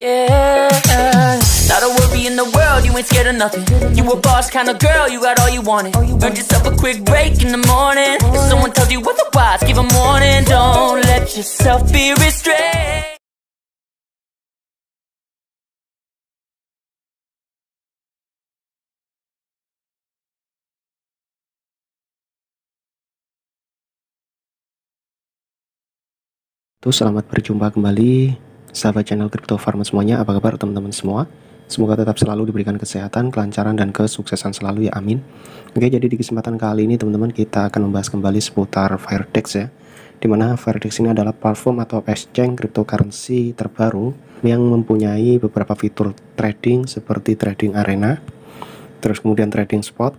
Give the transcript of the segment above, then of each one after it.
Yeah, not a worry in the world, you ain't scared of nothing. You a boss kind of girl, you got all you wanted. Earn yourself a quick break in the morning. If someone tells you otherwise, give a warning. Don't let yourself be restrained. Tuh, selamat berjumpa kembali Sahabat channel Crypto Farmer semuanya, apa kabar teman-teman semua? Semoga tetap selalu diberikan kesehatan, kelancaran, dan kesuksesan selalu ya, amin. Oke, jadi di kesempatan kali ini teman-teman kita akan membahas kembali seputar Firedex ya. Dimana Firedex ini adalah platform atau exchange cryptocurrency terbaru yang mempunyai beberapa fitur trading seperti trading arena, terus kemudian trading spot,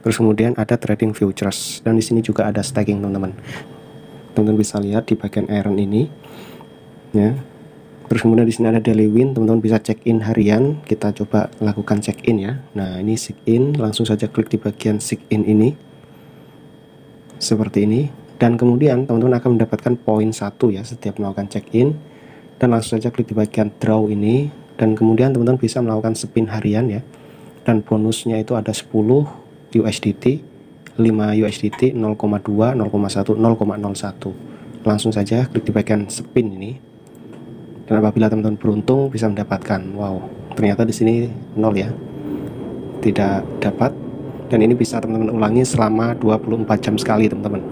terus kemudian ada trading futures, dan di sini juga ada staking teman-teman. Teman-teman bisa lihat di bagian iron ini, ya terus kemudian di sini ada daily win teman-teman bisa check in harian kita coba lakukan check in ya nah ini check in langsung saja klik di bagian check in ini seperti ini dan kemudian teman-teman akan mendapatkan poin satu ya setiap melakukan check in dan langsung saja klik di bagian draw ini dan kemudian teman-teman bisa melakukan spin harian ya dan bonusnya itu ada 10 USDT 5 USDT 0,2 0,1 0,01 langsung saja klik di bagian spin ini dan apabila teman-teman beruntung bisa mendapatkan, wow, ternyata di sini nol ya, tidak dapat. Dan ini bisa teman-teman ulangi selama 24 jam sekali teman-teman.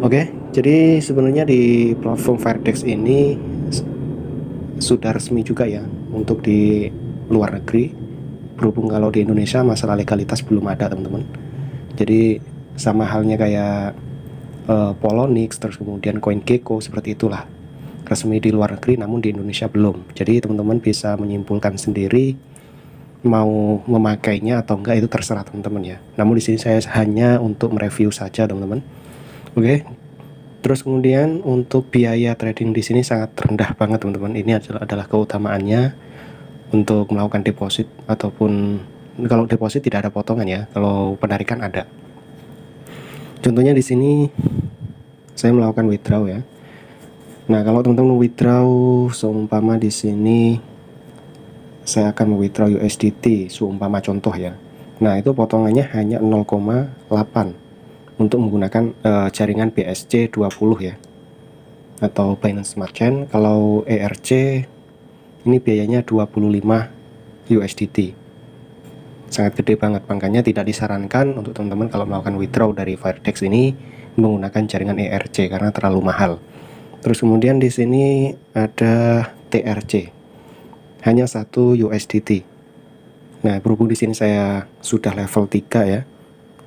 Oke, jadi sebenarnya di platform Firedex ini sudah resmi juga ya untuk di luar negeri. Berhubung kalau di Indonesia masalah legalitas belum ada teman-teman. Jadi sama halnya kayak uh, eh, Polonix terus kemudian CoinGecko seperti itulah resmi di luar negeri namun di Indonesia belum. Jadi teman-teman bisa menyimpulkan sendiri mau memakainya atau enggak itu terserah teman-teman ya. Namun di sini saya hanya untuk mereview saja teman-teman. Oke. Terus kemudian untuk biaya trading di sini sangat rendah banget teman-teman. Ini adalah adalah keutamaannya untuk melakukan deposit ataupun kalau deposit tidak ada potongan ya. Kalau penarikan ada. Contohnya di sini saya melakukan withdraw ya. Nah, kalau teman-teman withdraw seumpama di sini saya akan withdraw USDT seumpama contoh ya. Nah, itu potongannya hanya 0,8 untuk menggunakan e, jaringan BSC 20 ya. Atau Binance Smart Chain kalau ERC ini biayanya 25 USDT. Sangat gede banget pangkanya tidak disarankan untuk teman-teman kalau melakukan withdraw dari Firedex ini menggunakan jaringan ERC karena terlalu mahal. Terus kemudian di sini ada TRC. Hanya satu USDT. Nah, berhubung di sini saya sudah level 3 ya.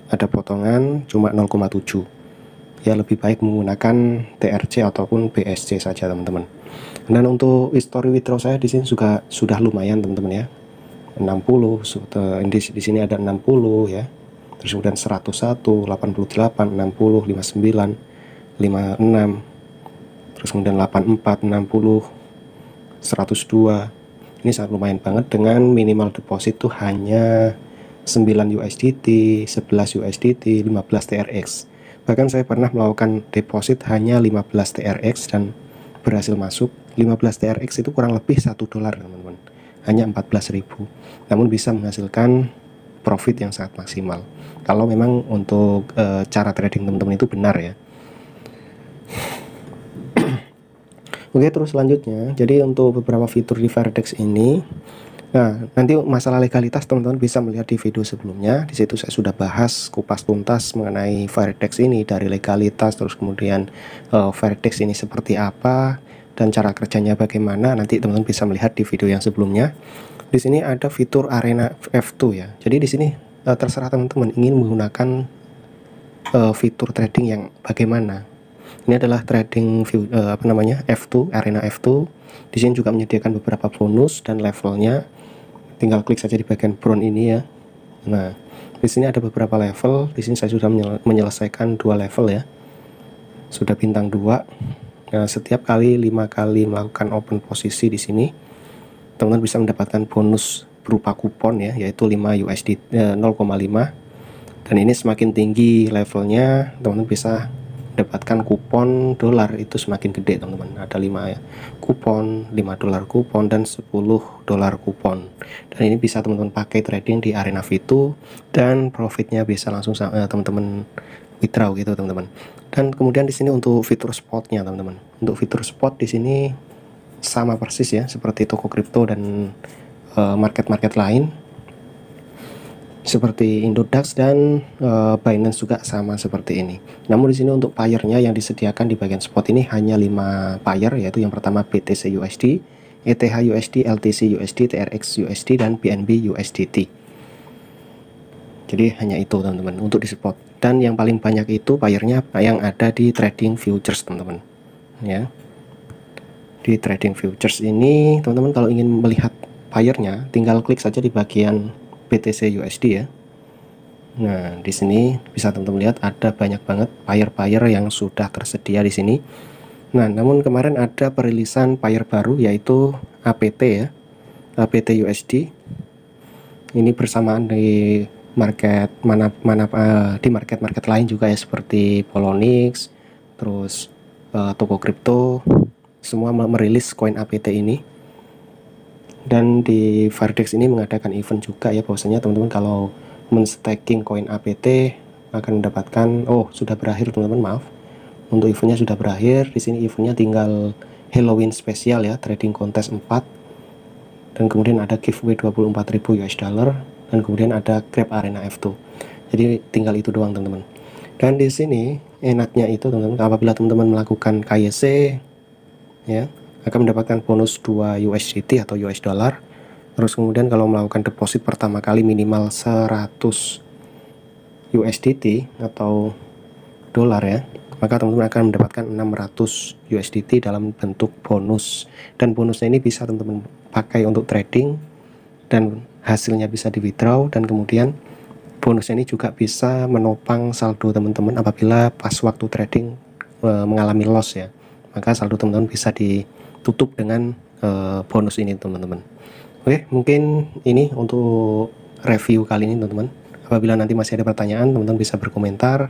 Ada potongan cuma 0,7. Ya lebih baik menggunakan TRC ataupun BSC saja, teman-teman. Dan untuk history withdraw saya di sini juga sudah lumayan, teman-teman ya. 60 eh, di sini ada 60 ya. Terus kemudian 101, 88, 60, 59, 56, terus kemudian 84, 60, 102. Ini sangat lumayan banget dengan minimal deposit tuh hanya 9 USDT, 11 USDT, 15 TRX. Bahkan saya pernah melakukan deposit hanya 15 TRX dan berhasil masuk. 15 TRX itu kurang lebih 1 dolar, teman-teman. Hanya 14.000. Namun bisa menghasilkan profit yang sangat maksimal. Kalau memang untuk e, cara trading teman-teman itu benar ya. Oke, terus selanjutnya, jadi untuk beberapa fitur di Verdex ini, nah nanti masalah legalitas teman-teman bisa melihat di video sebelumnya. Di situ saya sudah bahas kupas tuntas mengenai Verdex ini dari legalitas, terus kemudian uh, ini seperti apa dan cara kerjanya bagaimana. Nanti teman-teman bisa melihat di video yang sebelumnya. Di sini ada fitur Arena F2 ya. Jadi di sini eh, terserah teman-teman ingin menggunakan eh, fitur trading yang bagaimana ini adalah trading view uh, apa namanya F2 arena F2 di sini juga menyediakan beberapa bonus dan levelnya tinggal klik saja di bagian brown ini ya nah di sini ada beberapa level di sini saya sudah menyelesaikan dua level ya sudah bintang 2 nah setiap kali lima kali melakukan open posisi di sini teman-teman bisa mendapatkan bonus berupa kupon ya yaitu 5 USD eh, 0,5 dan ini semakin tinggi levelnya teman-teman bisa dapatkan kupon dolar itu semakin gede teman-teman ada 5 ya kupon 5 dolar kupon dan 10 dolar kupon dan ini bisa teman-teman pakai trading di arena fitu dan profitnya bisa langsung sama eh, teman-teman withdraw gitu teman-teman dan kemudian di sini untuk fitur spotnya teman-teman untuk fitur spot di sini sama persis ya seperti toko kripto dan eh, market-market lain seperti Indodax dan e, Binance juga sama seperti ini. Namun di sini untuk payernya yang disediakan di bagian spot ini hanya 5 payer yaitu yang pertama BTC USD, ETH USD, LTC USD, TRX USD dan BNB USDT. Jadi hanya itu teman-teman untuk di spot. Dan yang paling banyak itu payernya yang ada di trading futures teman-teman. Ya. Di trading futures ini teman-teman kalau ingin melihat payernya tinggal klik saja di bagian BTC USD ya. Nah, di sini bisa teman-teman lihat ada banyak banget buyer-buyer yang sudah tersedia di sini. Nah, namun kemarin ada perilisan buyer baru yaitu APT ya. APT USD. Ini bersamaan di market mana mana uh, di market-market lain juga ya seperti Polonix, terus uh, toko kripto semua merilis koin APT ini dan di Vardex ini mengadakan event juga ya bahwasanya teman-teman kalau menstaking koin APT akan mendapatkan oh sudah berakhir teman-teman maaf untuk eventnya sudah berakhir di sini eventnya tinggal Halloween spesial ya trading contest 4 dan kemudian ada giveaway 24.000 US dollar dan kemudian ada Grab Arena F2 jadi tinggal itu doang teman-teman dan di sini enaknya itu teman-teman apabila teman-teman melakukan KYC ya akan mendapatkan bonus 2 USDT atau US dollar. Terus kemudian kalau melakukan deposit pertama kali minimal 100 USDT atau dolar ya, maka teman-teman akan mendapatkan 600 USDT dalam bentuk bonus. Dan bonusnya ini bisa teman-teman pakai untuk trading dan hasilnya bisa di withdraw dan kemudian bonus ini juga bisa menopang saldo teman-teman apabila pas waktu trading e, mengalami loss ya maka saldo teman-teman bisa di tutup dengan uh, bonus ini teman-teman oke mungkin ini untuk review kali ini teman-teman apabila nanti masih ada pertanyaan teman-teman bisa berkomentar